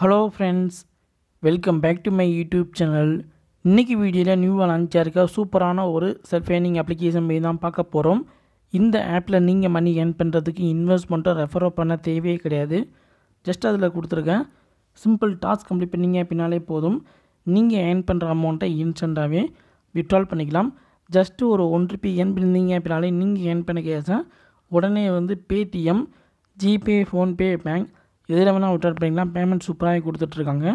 hello friends welcome back to my YouTube channel இன்றைக்கி வீடியோவில் நியூவாக லான்ச்சாக இருக்க சூப்பரான ஒரு செல்ஃப் ஏர்னிங் அப்ளிகேஷன் போய் தான் பார்க்க போகிறோம் இந்த ஆப்பில் நீங்கள் மணி ஏர்ன் பண்ணுறதுக்கு இன்வெஸ்ட்மெண்ட்டை ரெஃபரோ பண்ண தேவையே கிடையாது ஜஸ்ட் அதில் கொடுத்துருக்கேன் சிம்பிள் டாஸ்க் கம்ப்ளீட் பண்ணிங்க அப்படின்னாலே போதும் நீங்கள் ஏர்ன் பண்ணுற அமௌண்ட்டை இன்ஸ்டண்ட்டாகவே விட்ரால் பண்ணிக்கலாம் ஜஸ்ட்டு ஒரு ஒன் ருபி ஏர்ன் பண்ணியிருந்தீங்க அப்படின்னாலே நீங்கள் ஏர்ன் பண்ண கேஸை உடனே வந்து பேடிஎம் ஜிபே ஃபோன்பே பேங்க் எதில் வேணால் விட்டார் பண்ணிக்கலாம் பேமெண்ட் சூப்பராக கொடுத்துட்ருக்காங்க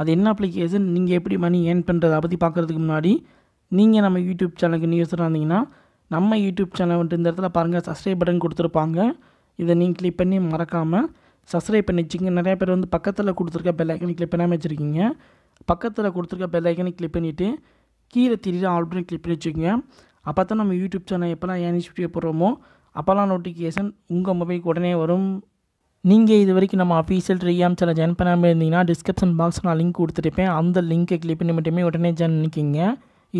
அது என்ன அப்ளிகேஷன் நீங்கள் எப்படி மணி ஏர்ன் பண்ணுறது அதை பற்றி பார்க்குறதுக்கு முன்னாடி நீங்கள் நம்ம யூடியூப் சேனலுக்கு நியூஸ் வந்தீங்கன்னா நம்ம யூடியூப் சேனல் வந்துட்டு இந்த இடத்துல பாருங்கள் சப்ஸ்கிரைப் பட்டன் கொடுத்துருப்பாங்க இதை நீங்கள் கிளிக் பண்ணி மறக்காமல் சப்ஸ்கிரைப் பண்ணி வச்சுங்க நிறையா பேர் வந்து பக்கத்தில் கொடுத்துருக்க பெல் ஐக்கனை கிளிக் பண்ணாமல் வச்சுருக்கீங்க பக்கத்தில் கொடுத்துருக்க பெல் ஐக்கனை கிளிக் பண்ணிவிட்டு கீழே திடீர்னு ஆல்ரெடி கிளிக் பண்ணி வச்சுக்கோங்க அப்போ தான் நம்ம யூடியூப் சேனல் எப்போல்லாம் ஏன் வீடியோ போடுறோமோ அப்போல்லாம் நோட்டிஃபிகேஷன் உங்கள் மொபைலுக்கு உடனே வரும் நீங்கள் இது வரைக்கும் நம்ம அஃபீஷியல் ட்ரீயாம் சேனல் ஜாயின் பண்ணாமல் இருந்தீங்கன்னா டிஸ்கிரிப்ஷன் பாக்ஸ் நான் லிங்க் கொடுத்துருப்பேன் அந்த லிங்கை கிளிக் பண்ணி மட்டுமே உடனே ஜாயின் பண்ணிக்கிங்க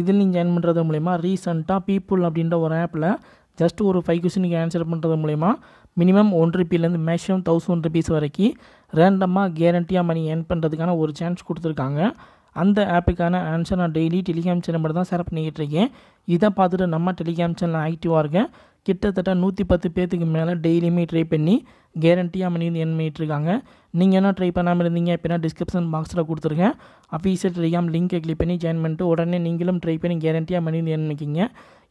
இதில் நீங்கள் ஜாயின் பண்ணுறது மூலிமா ரீசெண்டாக பீப்புள் அப்படின்ற ஒரு ஆப்பில் ஜஸ்ட் ஒரு ஃபைவ் கொஸ்டினுக்கு ஆன்சர் பண்ணுறது மூலிமா மினிமம் ஒன் ருப்பிலேருந்து மேக்ஸிமம் தௌசண்ட் ருபீஸ் வரைக்கும் ரேண்டமாக கேரண்டியாக மணி ஏர்ன் பண்ணுறதுக்கான ஒரு சான்ஸ் கொடுத்துருக்காங்க அந்த ஆப்புக்கான ஆன்சர் நான் டெய்லி டெலிகிராம் சேனல் மட்டும் தான் ஷேர் பண்ணிக்கிட்டு இருக்கேன் இதை பார்த்துட்டு நம்ம டெலிகிராம் சேனல் ஆக்டிவாக இருக்கேன் கிட்டத்தட்ட நூற்றி பத்து பேர்த்துக்கு மேலே டெய்லியுமே ட்ரை பண்ணி கேரண்டியாக மணி வந்து என் பண்ணிகிட்ருக்காங்க நீங்கள் என்ன ட்ரை பண்ணாமல் இருந்தீங்க அப்படின்னா டிஸ்கிரிப்ஷன் பாக்ஸில் கொடுத்துருக்கேன் அஃபீஷியல் ட்ரையாம் லிங்கை கிளிக் பண்ணி ஜாயின் பண்ணிட்டு உடனே நீங்களும் ட்ரை பண்ணி கேரண்டியாக மணி வந்து என்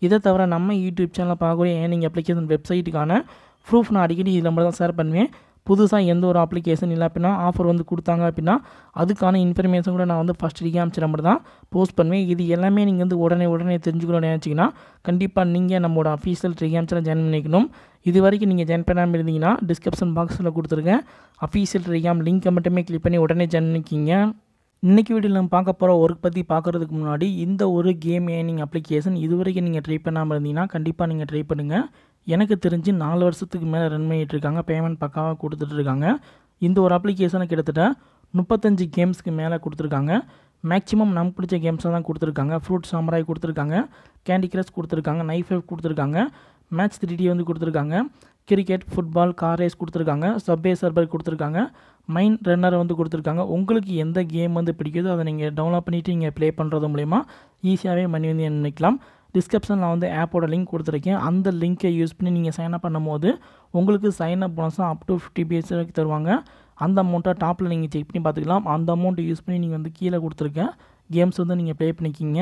இதை தவிர நம்ம யூடியூப் சேனலில் பார்க்கக்கூடிய ஏனிங் அப்ளிகேஷன் வெப்சைட்டுக்கான ப்ரூஃப் நான் அடிக்கடி இதில் மட்டும் தான் ஷேர் பண்ணுவேன் புதுசாக எந்த ஒரு அப்ளிகேஷன் இல்லை அப்படின்னா ஆஃபர் வந்து கொடுத்தாங்க அப்படின்னா அதுக்கான இன்ஃபர்மேஷன் கூட நான் வந்து ஃபஸ்ட் காமிச்ச நம்பர் தான் போஸ்ட் பண்ணுவேன் இது எல்லாமே நீங்கள் வந்து உடனே உடனே தெரிஞ்சுக்கணும்னு நினச்சிங்கன்னா கண்டிப்பாக நீங்கள் நம்மளோட அஃபீஷியல் ட்ரிகாம்ஸில் ஜாயின் பண்ணிக்கணும் இது வரைக்கும் நீங்கள் ஜாயின் பண்ணாமல் இருந்தீங்கன்னா டிஸ்கிரிப்ஷன் பாக்ஸில் கொடுத்துருக்கேன் அஃபீஷியல் ட்ரிகாம் லிங்க்கை மட்டுமே கிளிக் பண்ணி உடனே ஜாயின் பண்ணிக்கிங்க இன்றைக்கி வீடியோவில் நம்ம பார்க்க போகிற ஒர்க் பற்றி பார்க்குறதுக்கு முன்னாடி இந்த ஒரு கேம் ஏனிங் அப்ளிகேஷன் இது வரைக்கும் நீங்கள் ட்ரை பண்ணாமல் இருந்தீங்கன்னா கண்டிப்பாக நீங்கள் ட்ரை பண்ணுங்கள் எனக்கு தெரிஞ்சு நாலு வருஷத்துக்கு மேலே ரன் பண்ணிகிட்ருக்காங்க பேமெண்ட் பக்காவாக கொடுத்துட்ருக்காங்க இந்த ஒரு அப்ளிகேஷனை கிட்டத்தட்ட முப்பத்தஞ்சு கேம்ஸ்க்கு மேலே கொடுத்துருக்காங்க மேக்ஸிமம் நம்ம பிடிச்ச கேம்ஸாக தான் கொடுத்துருக்காங்க ஃப்ரூட் சாம்பராய் கொடுத்துருக்காங்க கேண்டி கிரஷ் கொடுத்துருக்காங்க நைஃப் ஃபைவ் கொடுத்துருக்காங்க மேட்ச் த்ரீ டி வந்து கொடுத்துருக்காங்க கிரிக்கெட் ஃபுட்பால் கார் ரேஸ் கொடுத்துருக்காங்க சப்வே சர்வர் கொடுத்துருக்காங்க மைண்ட் ரன்னர் வந்து கொடுத்துருக்காங்க உங்களுக்கு எந்த கேம் வந்து பிடிக்குதோ அதை நீங்கள் டவுன்லோட் பண்ணிவிட்டு நீங்கள் ப்ளே பண்ணுறது மூலிமா ஈஸியாகவே மணி வந்து நினைக்கலாம் டிஸ்கிரிப்ஷனில் வந்து ஆப்போட லிங்க் கொடுத்துருக்கேன் அந்த லிங்க்கை யூஸ் பண்ணி நீங்கள் சைன்அப் பண்ணும்போது உங்களுக்கு சைன்அப் போனஸாக அப் டு ஃபிஃப்டி பிஎஸ் வரைக்கும் தருவாங்க அந்த அமௌண்ட்டை டாப்பில் நீங்கள் செக் பண்ணி பார்த்துக்கலாம் அந்த அமௌண்ட்டை யூஸ் பண்ணி நீங்கள் வந்து கீழே கொடுத்துருக்கேன் கேம்ஸ் வந்து நீங்கள் ப்ளே பண்ணிக்கிங்க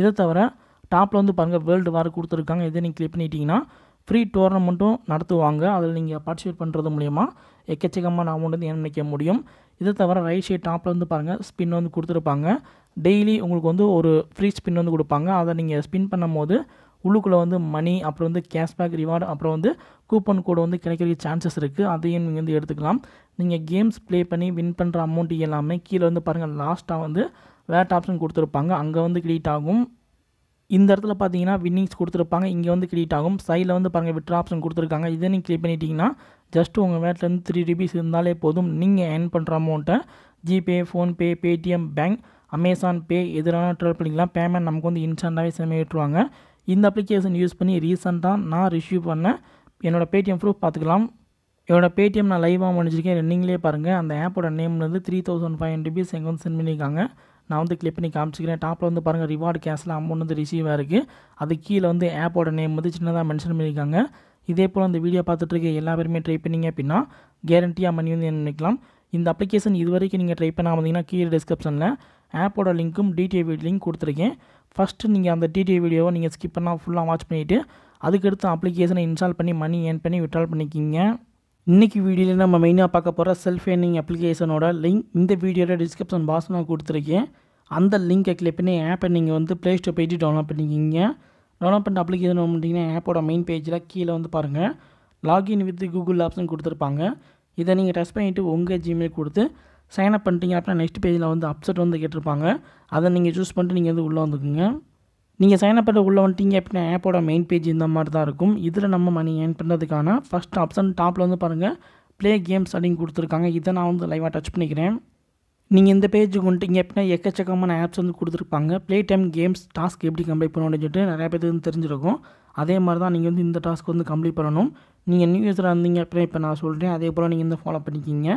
இதை தவிர டாப்பில் வந்து பாருங்கள் வேர்ல்டு வார் கொடுத்துருக்காங்க இதை நீங்கள் கிளிக் பண்ணிட்டீங்கன்னா ஃப்ரீ டோர்னமெண்ட்டும் நடத்துவாங்க அதில் நீங்கள் பார்ட்டிசிபேட் பண்ணுறது மூலிமா எக்கச்சக்கமான அமௌண்ட் வந்து ஏன் பண்ணிக்க முடியும் இதை தவிர ரைட் சைட் டாப்பில் வந்து பாருங்கள் ஸ்பின் வந்து கொடுத்துருப்பாங்க டெய்லி உங்களுக்கு வந்து ஒரு ஃப்ரீ ஸ்பின் வந்து கொடுப்பாங்க அதை நீங்கள் ஸ்பின் பண்ணும் போது உள்ளுக்குள்ளே வந்து மணி அப்புறம் வந்து கேஷ்பேக் ரிவார்டு அப்புறம் வந்து கூப்பன் கோடு வந்து கிடைக்கிறதுக்கு சான்சஸ் இருக்குது அதையும் நீங்கள் வந்து எடுத்துக்கலாம் நீங்கள் கேம்ஸ் ப்ளே பண்ணி வின் பண்ணுற அமௌண்ட் எல்லாமே கீழே வந்து பாருங்கள் லாஸ்ட்டாக வந்து வேட் ஆப்ஷன் கொடுத்துருப்பாங்க அங்கே வந்து கிரியேட் ஆகும் இந்த இடத்துல பார்த்தீங்கன்னா வின்னிங்ஸ் கொடுத்துருப்பாங்க இங்கே வந்து கிரியேட் ஆகும் சைடில் வந்து பாருங்கள் விட்ரு ஆப்ஷன் கொடுத்துருக்காங்க இதை நீங்கள் கிளிக் பண்ணிட்டீங்கன்னா ஜஸ்ட் உங்கள் வேட்லேருந்து த்ரீ ருபீஸ் இருந்தாலே போதும் நீங்கள் ஏர்ன் பண்ணுற அமௌண்ட்டை GPay PhonePe Paytm bank Amazon pay எதிரான ட்ரெல் பண்ணிக்கலாம் பேமெண்ட் நமக்கு வந்து இன்ஸ்டண்ட்டாகவே சிலமே ஏற்றுவாங்க இந்த அப்ளிகேஷன் யூஸ் பண்ணி ரீசெண்டாக நான் ரிசீவ் பண்ணேன் என்னோடய பேடிஎம் ப்ரூஃப் பார்த்துக்கலாம் என்னோடய பேடிஎம் நான் லைவாக முடிஞ்சிருக்கேன் ரெண்டிங்லேயே பாருங்கள் அந்த ஆப்போட நேம்லேருந்து three thousand five hundred rupees எங்கே வந்து சென்ட் பண்ணியிருக்காங்க நான் வந்து கிளிக் பண்ணி காமிச்சிக்கிறேன் டாப்பில் வந்து பாருங்கள் ரிவார்டு கேஷில் அமௌண்ட் வந்து ரிசீவ் ஆகிருக்கு அது கீழே வந்து ஆப்போட நேம் வந்து சின்னதாக மென்ஷன் பண்ணியிருக்காங்க இதே போல் அந்த வீடியோ இருக்க எல்லா பேருமே ட்ரை பண்ணிங்க அப்படின்னா கேரண்டியாக மணி வந்து என்ன நினைக்கலாம் இந்த அப்ளிகேஷன் இது வரைக்கும் நீங்கள் ட்ரை பண்ணால் வந்தீங்கன்னா கீழே டிஸ்கிரிப்ஷனில் ஆப்போட லிங்க்கும் டிடிஏ லிங்க் கொடுத்துருக்கேன் ஃபஸ்ட்டு நீங்கள் அந்த டிடிஐ வீடியோவை நீங்கள் ஸ்கிப் பண்ணால் ஃபுல்லாக வாட்ச் பண்ணிவிட்டு அதுக்கடுத்து அப்ளிகேஷனை இன்ஸ்டால் பண்ணி மணி ஏர்ன் பண்ணி விட்ரால் பண்ணிக்கிங்க இன்றைக்கி வீடியோவில் நம்ம மெயினாக பார்க்க போகிற செல்ஃப் ஏர்னிங் அப்ளிகேஷனோட லிங்க் இந்த வீடியோட டிஸ்கிரிப்ஷன் பாக்ஸ் நான் கொடுத்துருக்கேன் அந்த லிங்கை கிளிக் பண்ணி ஆப்பை நீங்கள் வந்து ப்ளே ஸ்டோர் போயிட்டு டவுன்லோட் பண்ணிக்கிங்க டவுன்லோட் பண்ண அப்ளிகேஷன் பண்ணிட்டீங்கன்னா ஆப்போட மெயின் பேஜில் கீழே வந்து பாருங்கள் லாகின் வித் கூகுள் ஆப்ஷன் கொடுத்துருப்பாங்க இதை நீங்கள் டெஸ்ட் பண்ணிவிட்டு உங்கள் ஜிமெயில் கொடுத்து சைன் அப் பண்ணிட்டீங்க அப்படின்னா நெக்ஸ்ட் பேஜில் வந்து அப்செட் வந்து கேட்டிருப்பாங்க அதை நீங்கள் சூஸ் பண்ணிட்டு நீங்கள் வந்து உள்ளே வந்துக்குங்க நீங்கள் சைன் அப் பண்ண உள்ளே வந்துட்டீங்க அப்படின்னா ஆப்போட மெயின் பேஜ் இந்த மாதிரி தான் இருக்கும் இதில் நம்ம மணி ஏர்ன் பண்ணுறதுக்கான ஃபஸ்ட் ஆப்ஷன் டாப்பில் வந்து பாருங்கள் ப்ளே கேம்ஸ் அப்படின்னு கொடுத்துருக்காங்க இதை நான் வந்து லைவாக டச் பண்ணிக்கிறேன் நீங்கள் இந்த பேஜுக்கு வந்துட்டீங்க அப்படின்னா எக்கச்சக்கமான ஆப்ஸ் வந்து கொடுத்துருப்பாங்க ப்ளே டைம் கேம்ஸ் டாஸ்க் எப்படி கம்ப்ளீட் பண்ணணும் சொல்லிட்டு நிறையா பேர் வந்து தெரிஞ்சிருக்கும் அதே மாதிரி தான் நீங்கள் வந்து இந்த டாஸ்க் வந்து கம்ப்ளீட் பண்ணணும் நீங்கள் நியூ யூஸராக இருந்தீங்க அப்படின்னா இப்போ நான் சொல்கிறேன் அதே போல் நீங்கள் வந்து ஃபாலோ பண்ணிக்கிங்க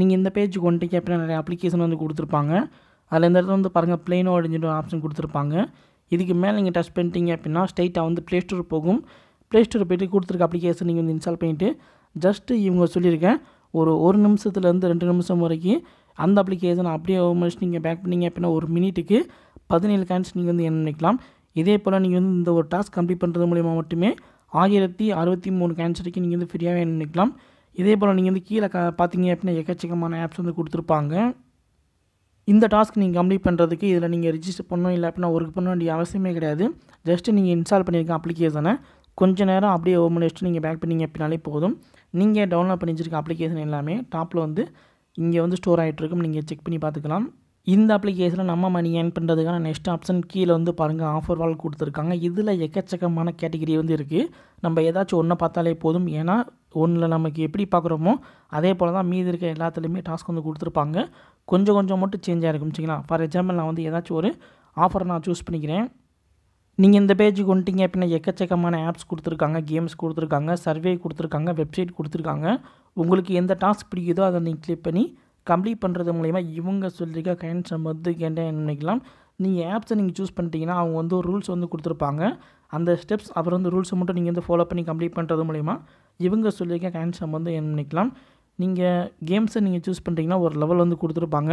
நீங்கள் இந்த பேஜ் கொண்டு கேப்டன் நிறைய அப்ளிகேஷன் வந்து கொடுத்துருப்பாங்க அதில் இந்த இடத்துல வந்து பாருங்கள் பிளெயினோ அப்படின்ற ஆப்ஷன் கொடுத்துருப்பாங்க இதுக்கு மேலே நீங்கள் டச் பண்ணிட்டீங்க அப்படின்னா ஸ்ட்ரைட்டாக வந்து ப்ளே ஸ்டோர் போகும் ப்ளே ஸ்டோர் போய்ட்டு கொடுத்துருக்க அப்ளிகேஷன் நீங்கள் வந்து இன்ஸ்டால் பண்ணிவிட்டு ஜஸ்ட்டு இவங்க சொல்லியிருக்கேன் ஒரு ஒரு நிமிஷத்துலேருந்து ரெண்டு நிமிஷம் வரைக்கும் அந்த அப்ளிகேஷன் அப்படியே ஓமரிச்சு நீங்கள் பேக் பண்ணிங்க அப்படின்னா ஒரு மினிட்டுக்கு பதினேழு கேன்ஸ் நீங்கள் வந்து என்ன நினைக்கலாம் இதே போல் நீங்கள் வந்து இந்த ஒரு டாஸ்க் கம்ப்ளீட் பண்ணுறது மூலிமா மட்டுமே ஆயிரத்தி அறுபத்தி மூணு கேன்ஸ் வரைக்கும் நீங்கள் வந்து ஃப்ரீயாகவே என்ன நினைக்கலாம் இதே போல் நீங்கள் வந்து கீழே க பார்த்தீங்க அப்படின்னா எக்கச்சக்கமான ஆப்ஸ் வந்து கொடுத்துருப்பாங்க இந்த டாஸ்க் நீங்கள் கம்ப்ளீட் பண்ணுறதுக்கு இதில் நீங்கள் ரிஜிஸ்டர் பண்ணணும் இல்லை அப்படின்னா ஒர்க் பண்ண வேண்டிய அவசியமே கிடையாது ஜஸ்ட்டு நீங்கள் இன்ஸ்டால் பண்ணியிருக்க அப்ளிகேஷனை கொஞ்ச நேரம் அப்படியே ஓப்பன் வச்சுட்டு நீங்கள் பேக் பண்ணிங்க அப்படின்னாலே போதும் நீங்கள் டவுன்லோட் பண்ணி வச்சுருக்க அப்ளிகேஷன் எல்லாமே டாப்பில் வந்து இங்கே வந்து ஸ்டோர் ஆகிட்டு இருக்கும் நீங்கள் செக் பண்ணி பார்த்துக்கலாம் இந்த அப்ளிகேஷனில் நம்ம மணி ஏன் பண்ணுறதுக்கான நெக்ஸ்ட் ஆப்ஷன் கீழே வந்து பாருங்கள் ஆஃபர் வால் கொடுத்துருக்காங்க இதில் எக்கச்சக்கமான கேட்டகிரி வந்து இருக்குது நம்ம ஏதாச்சும் ஒன்றை பார்த்தாலே போதும் ஏன்னா ஒன்றில் நமக்கு எப்படி பார்க்குறோமோ அதே போல் தான் மீதி இருக்க எல்லாத்துலேயுமே டாஸ்க் வந்து கொடுத்துருப்பாங்க கொஞ்சம் கொஞ்சம் மட்டும் சேஞ்ச் ஆகிருக்கும் சரிங்களா ஃபார் எக்ஸாம்பிள் நான் வந்து ஏதாச்சும் ஒரு ஆஃபர் நான் சூஸ் பண்ணிக்கிறேன் நீங்கள் இந்த பேஜுக்கு வந்துட்டீங்க அப்படின்னா எக்கச்சக்கமான ஆப்ஸ் கொடுத்துருக்காங்க கேம்ஸ் கொடுத்துருக்காங்க சர்வே கொடுத்துருக்காங்க வெப்சைட் கொடுத்துருக்காங்க உங்களுக்கு எந்த டாஸ்க் பிடிக்குதோ அதை நீங்கள் கிளிக் பண்ணி கம்ப்ளீட் பண்ணுறது மூலிமா இவங்க சொல்லியிருக்க கைண்ட்ஸை வந்து கேட்டேன் நினைக்கலாம் நீங்கள் ஆப்ஸை நீங்கள் சூஸ் பண்ணிட்டீங்கன்னா அவங்க வந்து ஒரு ரூல்ஸ் வந்து கொடுத்துருப்பாங்க அந்த ஸ்டெப்ஸ் அப்புறம் வந்து ரூல்ஸை மட்டும் நீங்கள் வந்து ஃபாலோ பண்ணி கம்ப்ளீட் பண்ணுறது மூலிமா இவங்க சொல்லியிருக்க கைண்ட்ஸை வந்து என்ன நினைக்கலாம் நீங்கள் கேம்ஸை நீங்கள் சூஸ் பண்ணுறீங்கன்னா ஒரு லெவல் வந்து கொடுத்துருப்பாங்க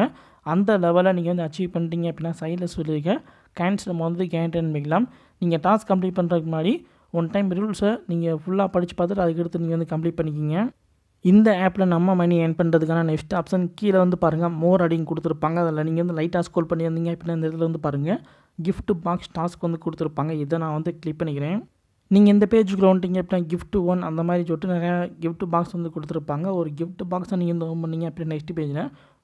அந்த லெவலை நீங்கள் வந்து அச்சீவ் பண்ணிட்டீங்க அப்படின்னா சைடில் சொல்லியிருக்க கைண்ட்ஸ் நம்ம வந்து கேண்டன் பண்ணிக்கலாம் நீங்கள் டாஸ்க் கம்ப்ளீட் பண்ணுறதுக்கு முன்னாடி ஒன் டைம் ரூல்ஸை நீங்கள் ஃபுல்லாக படித்து பார்த்துட்டு அதுக்கடுத்து நீங்கள் வந்து கம்ப்ளீட் பண்ணிக்கிங்க இந்த ஆப்பில் நம்ம மணி ஏன் பண்ணுறதுக்கான நெக்ஸ்ட் ஆப்ஷன் கீழே வந்து பாருங்கள் மோர் அடிங் கொடுத்துருப்பாங்க அதில் நீங்கள் வந்து லைட்டாக ஸ்கோல் பண்ணியிருந்தீங்க அப்படின்னா இந்த இதில் வந்து பாருங்கள் கிஃப்ட் பாக்ஸ் டாஸ்க் வந்து கொடுத்துருப்பாங்க இதை நான் வந்து கிளிக் பண்ணிக்கிறேன் நீங்கள் இந்த பேஜுக்குள்ள வந்துட்டீங்க அப்படின்னா கிஃப்ட் ஒன் அந்த மாதிரி சொல்லிட்டு நிறையா கிஃப்ட் பாக்ஸ் வந்து கொடுத்துருப்பாங்க ஒரு கிஃப்ட் பாக்ஸை நீங்கள் வந்து ஓன் பண்ணிங்க அப்படின்னா நெக்ஸ்ட் பேஜில்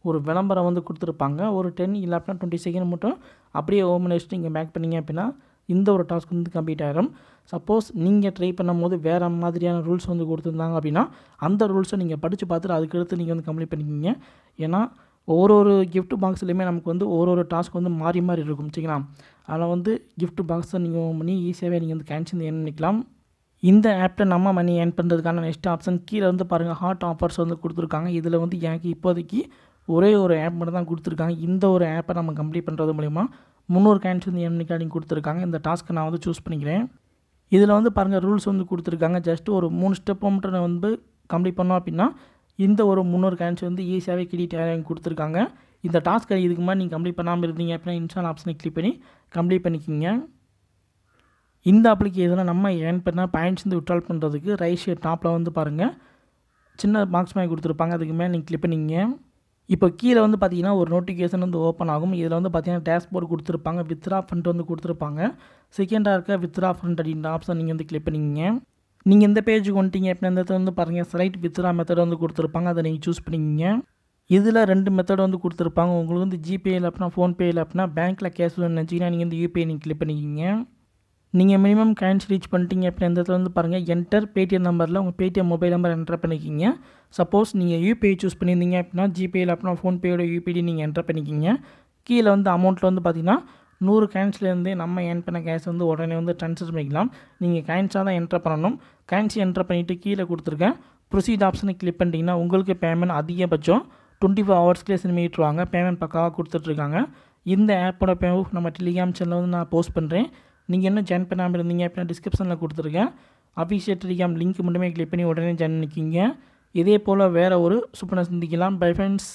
ஒரு விளம்பரம் வந்து கொடுத்துருப்பாங்க ஒரு டென் இல்லை அப்படின்னா டுவெண்ட்டி செகண்ட் மட்டும் அப்படியே ஓம் நெக்ஸ்ட்டு நீங்கள் பேக் பண்ணிங்க அப்படின்னா இந்த ஒரு டாஸ்க் வந்து கம்ப்ளீட் ஆகிடும் சப்போஸ் நீங்கள் ட்ரை பண்ணும்போது வேறு மாதிரியான ரூல்ஸ் வந்து கொடுத்துருந்தாங்க அப்படின்னா அந்த ரூல்ஸை நீங்கள் படித்து பார்த்துட்டு அதுக்கடுத்து நீங்கள் வந்து கம்ப்ளீட் பண்ணிக்கிங்க ஏன்னா ஒரு ஒரு கிஃப்ட் பாக்ஸ்லையுமே நமக்கு வந்து ஒரு ஒரு டாஸ்க் வந்து மாறி மாறி இருக்கும் சரிங்களா அதில் வந்து கிஃப்ட் பாக்ஸை நீங்கள் பண்ணி ஈஸியாகவே நீங்கள் வந்து கேன்சல் ஏன் பண்ணிக்கலாம் இந்த ஆப்பில் நம்ம மணி ஏன் பண்ணுறதுக்கான நெக்ஸ்ட் ஆப்ஷன் கீழே வந்து பாருங்கள் ஹாட் ஆஃபர்ஸ் வந்து கொடுத்துருக்காங்க இதில் வந்து எனக்கு இப்போதைக்கு ஒரே ஒரு ஆப் மட்டும் தான் கொடுத்துருக்காங்க இந்த ஒரு ஆப்பை நம்ம கம்ப்ளீட் பண்ணுறது மூலிமா முந்நூறு கேண்ட்ஸ் வந்து என் ரிகார்டிங் e கொடுத்துருக்காங்க இந்த டாஸ்க்கு நான் வந்து சூஸ் பண்ணிக்கிறேன் இதில் வந்து பாருங்கள் ரூல்ஸ் வந்து கொடுத்துருக்காங்க ஜஸ்ட் ஒரு மூணு ஸ்டெப் மட்டும் வந்து கம்ப்ளீட் பண்ணோம் அப்படின்னா இந்த ஒரு முந்நூறு காயின்ஸ் வந்து ஈஸியாகவே கிரெடிட் கொடுத்துருக்காங்க இந்த டாஸ்க்கை இதுக்கு மாதிரி நீங்கள் கம்ப்ளீட் பண்ணாமல் இருந்தீங்க அப்படின்னா இன்ஸ்டால் ஆப்ஷனை கிளிக் பண்ணி கம்ப்ளீட் பண்ணிக்கிங்க இந்த அப்ளிகேஷனை நம்ம ஏன் பண்ணால் பாயிண்ட்ஸ் வந்து விட்ரால் பண்ணுறதுக்கு ரைஷியோ டாப்பில் வந்து பாருங்கள் சின்ன மார்க்ஸ் மாதிரி கொடுத்துருப்பாங்க அதுக்கு மேலே நீங்கள் கிளிக் பண்ணிங்க இப்போ கீழே வந்து பார்த்தீங்கன்னா ஒரு நோட்டிஃபிகேஷன் வந்து ஓப்பன் ஆகும் இதில் வந்து பார்த்தீங்கன்னா போர்டு கொடுத்துருப்பாங்க வித்ரா ஃபண்ட் வந்து கொடுத்துருப்பாங்க செகண்டாக இருக்க வித்ரா ஃபண்ட் அப்படின்ற ஆப்ஷன் நீங்கள் வந்து கிளிக் பண்ணிக்கிங்க நீங்கள் எந்த பேஜுக்கு வந்துட்டீங்க அப்படின்னா இந்த வந்து பாருங்கள் ஸ்லைட் வித்ரா மெத்தட் வந்து கொடுத்துருப்பாங்க அதை நீங்கள் சூஸ் பண்ணிக்கிங்க இதில் ரெண்டு மெத்தட் வந்து கொடுத்துருப்பாங்க உங்களுக்கு வந்து ஜிபே இல்லை அப்படின்னா ஃபோன்பே இல்லை அப்படின்னா பேங்க்கில் கேஷ் வேணும்னு நினச்சிங்கன்னா நீங்கள் வந்து யூபிஐ நீங்கள் கிளிக் பண்ணிக்கிங்க நீங்கள் மினிமம் காயின்ஸ் ரீச் பண்ணிட்டீங்க அப்படின்னா இந்த இடத்துல வந்து பாருங்கள் என்டர் பேடிஎம் நம்பரில் உங்கள் பேடிஎம் மொபைல் நம்பர் என்டர் பண்ணிக்கிங்க சப்போஸ் நீங்கள் யூபிஐ சூஸ் பண்ணியிருந்தீங்க அப்படின்னா ஜிபேயில் அப்படின்னா ஃபோன்பேயோட யூபிடி நீங்கள் என்டர் பண்ணிக்கிங்க கீழே வந்து அமௌண்ட்டில் வந்து பார்த்திங்கன்னா நூறு காயின்ஸ்லேருந்து நம்ம ஏன் பண்ண கேஷ் வந்து உடனே வந்து ட்ரான்ஸ்ஃபர் பண்ணிக்கலாம் நீங்கள் காயின்ஸாக தான் என்ட்ரு பண்ணணும் காயின்ஸ் என்ட்ரு பண்ணிவிட்டு கீழே கொடுத்துருக்கேன் ப்ரொசீட் ஆப்ஷனை கிளிக் பண்ணிட்டீங்கன்னா உங்களுக்கு பேமெண்ட் அதிகபட்சம் டுவெண்ட்டி ஃபோர் ஹவர்ஸ்க்குள்ளே சினிமிட்டுருவாங்க பேமெண்ட் பக்காவாக கொடுத்துட்ருக்காங்க இந்த ஆப்போட பேமெண்ட் நம்ம டெலிகிராம் சேனலில் வந்து நான் போஸ்ட் பண்ணுறேன் நீங்கள் இன்னும் ஜாயின் பண்ணாமல் இருந்தீங்க அப்படின்னா டிஸ்கிரிப்ஷனில் கொடுத்துருக்கேன் அபிஷேக் டெலிகிராம் லிங்க் மட்டுமே கிளிக் பண்ணி உடனே ஜாயின் பண்ணிக்கிங்க இதே போல் வேறு ஒரு சூப்பராக சிந்திக்கலாம் பை ஃப்ரெண்ட்ஸ்